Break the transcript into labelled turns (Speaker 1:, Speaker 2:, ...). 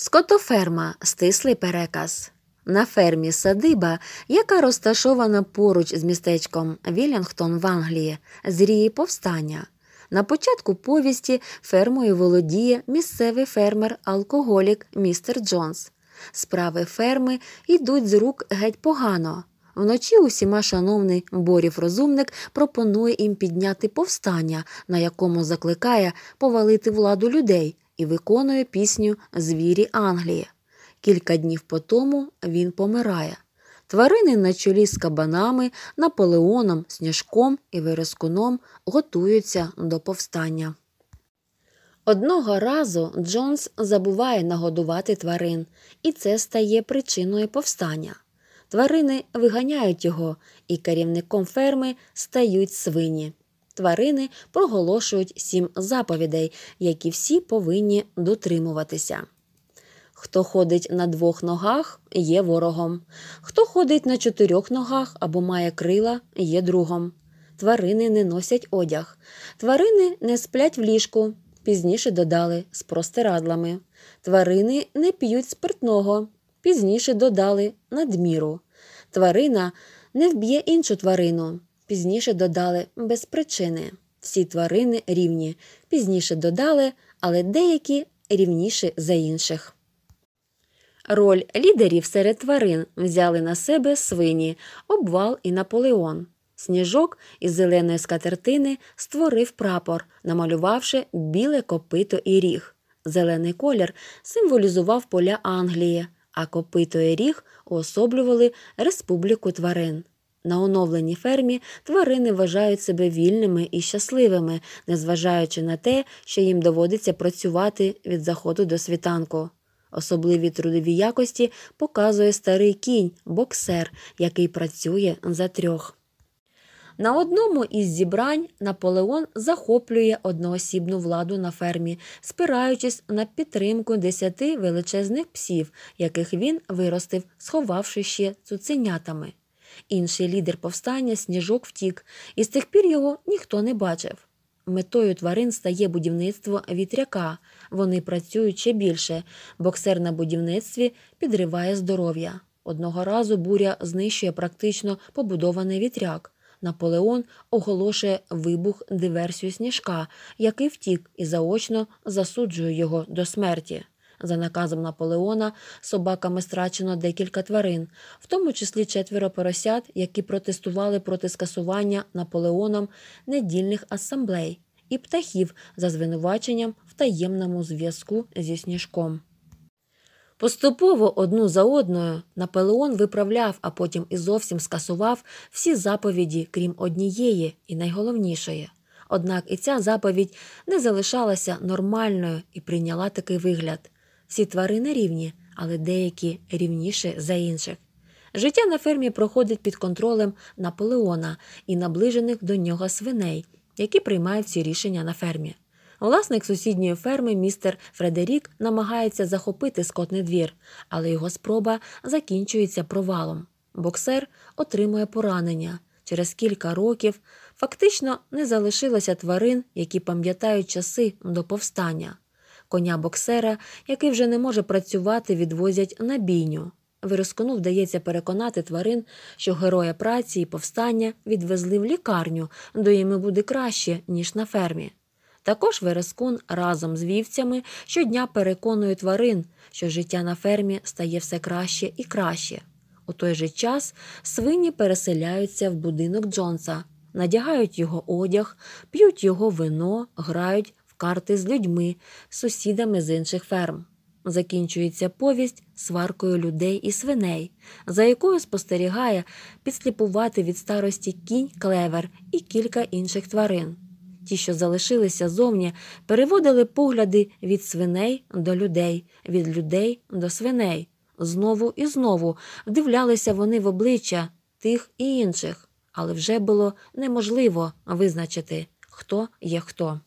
Speaker 1: Скотоферма стислий переказ. На фермі садиба, яка розташована поруч з містечком Вілінгтон в Англії, зріє повстання. На початку повісті фермою володіє місцевий фермер-алкоголік містер Джонс. Справи ферми йдуть з рук геть погано. Вночі усіма шановний борів розумник пропонує їм підняти повстання, на якому закликає повалити владу людей і виконує пісню Звірі Англії. Кілька днів по тому він помирає. Тварини на чолі з кабанами, наполеоном, сняжком і верескуном готуються до повстання. Одного разу Джонс забуває нагодувати тварин, і це стає причиною повстання. Тварини виганяють його, і керівником ферми стають свині тварини проголошують сім заповідей, які всі повинні дотримуватися. Хто ходить на двох ногах, є ворогом. Хто ходить на чотирьох ногах або має крила, є другом. Тварини не носять одяг. Тварини не сплять в ліжку. Пізніше додали з простирадлами. Тварини не п'ють спиртного. Пізніше додали надміру. Тварина не вб'є іншу тварину. Пізніше додали без причини. Всі тварини рівні. Пізніше додали, але деякі рівніші за інших. Роль лідерів серед тварин взяли на себе свині, обвал і наполеон. Сніжок із зеленої скатертини створив прапор, намалювавши біле копито і ріг. Зелений колір символізував поля Англії, а копито і ріг уособлювали республіку тварин. На оновленій фермі тварини вважають себе вільними і щасливими, незважаючи на те, що їм доводиться працювати від заходу до світанку. Особливі трудові якості показує старий кінь, боксер, який працює за трьох. На одному із зібрань Наполеон захоплює одноосібну владу на фермі, спираючись на підтримку десяти величезних псів, яких він виростив, сховавши ще цуценятами. Інший лідер повстання сніжок втік, і з тих пір його ніхто не бачив. Метою тварин стає будівництво вітряка. Вони працюють ще більше. Боксер на будівництві підриває здоров'я. Одного разу буря знищує практично побудований вітряк. Наполеон оголошує вибух диверсію сніжка, який втік і заочно засуджує його до смерті. За наказом Наполеона собаками страчено декілька тварин, в тому числі четверо поросят, які протестували проти скасування Наполеоном недільних асамблей, і птахів за звинуваченням в таємному зв'язку зі сніжком. Поступово одну за одною Наполеон виправляв, а потім і зовсім скасував всі заповіді, крім однієї і найголовнішої. Однак і ця заповідь не залишалася нормальною і прийняла такий вигляд. Всі тварини рівні, але деякі рівніші за інших. Життя на фермі проходить під контролем Наполеона і наближених до нього свиней, які приймають всі рішення на фермі. Власник сусідньої ферми, містер Фредерік, намагається захопити скотний двір, але його спроба закінчується провалом. Боксер отримує поранення. Через кілька років фактично не залишилося тварин, які пам'ятають часи до повстання. Коня боксера, який вже не може працювати, відвозять на бійню. Вироскону вдається переконати тварин, що героя праці і повстання відвезли в лікарню, до йому буде краще, ніж на фермі. Також Верескун разом з вівцями щодня переконує тварин, що життя на фермі стає все краще і краще. У той же час свині переселяються в будинок Джонса, надягають його одяг, п'ють його вино, грають карти з людьми, сусідами з інших ферм. Закінчується повість сваркою людей і свиней, за якою спостерігає підсліпувати від старості кінь, клевер і кілька інших тварин. Ті, що залишилися зовні, переводили погляди від свиней до людей, від людей до свиней. Знову і знову вдивлялися вони в обличчя тих і інших, але вже було неможливо визначити, хто є хто.